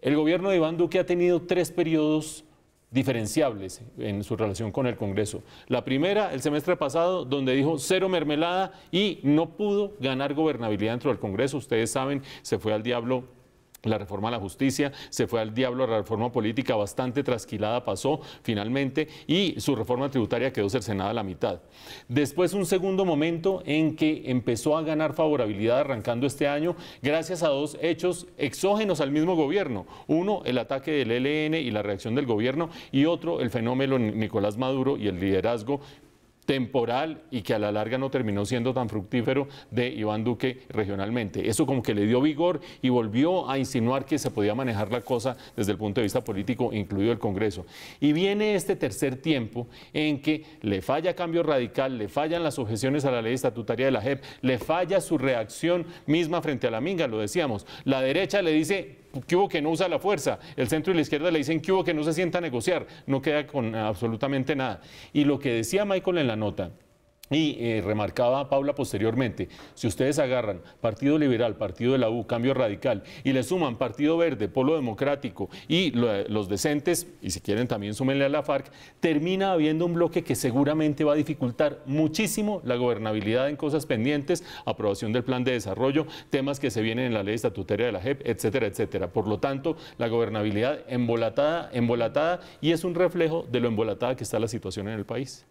El gobierno de Iván Duque ha tenido tres periodos diferenciables en su relación con el Congreso. La primera, el semestre pasado, donde dijo cero mermelada y no pudo ganar gobernabilidad dentro del Congreso. Ustedes saben, se fue al diablo la reforma a la justicia, se fue al diablo la reforma política, bastante trasquilada pasó finalmente y su reforma tributaria quedó cercenada a la mitad. Después un segundo momento en que empezó a ganar favorabilidad arrancando este año gracias a dos hechos exógenos al mismo gobierno. Uno, el ataque del ELN y la reacción del gobierno y otro, el fenómeno Nicolás Maduro y el liderazgo temporal y que a la larga no terminó siendo tan fructífero de Iván Duque regionalmente. Eso como que le dio vigor y volvió a insinuar que se podía manejar la cosa desde el punto de vista político, incluido el Congreso. Y viene este tercer tiempo en que le falla cambio radical, le fallan las objeciones a la ley estatutaria de la JEP, le falla su reacción misma frente a la Minga, lo decíamos. La derecha le dice, que hubo que no usa la fuerza, el centro y la izquierda le dicen que hubo que no se sienta a negociar, no queda con absolutamente nada. Y lo que decía Michael en la nota, y eh, remarcaba Paula posteriormente, si ustedes agarran Partido Liberal, Partido de la U, Cambio Radical y le suman Partido Verde, Polo Democrático y los decentes, y si quieren también súmenle a la FARC, termina habiendo un bloque que seguramente va a dificultar muchísimo la gobernabilidad en cosas pendientes, aprobación del plan de desarrollo, temas que se vienen en la ley estatutaria de la JEP, etcétera, etcétera. Por lo tanto, la gobernabilidad embolatada, embolatada y es un reflejo de lo embolatada que está la situación en el país.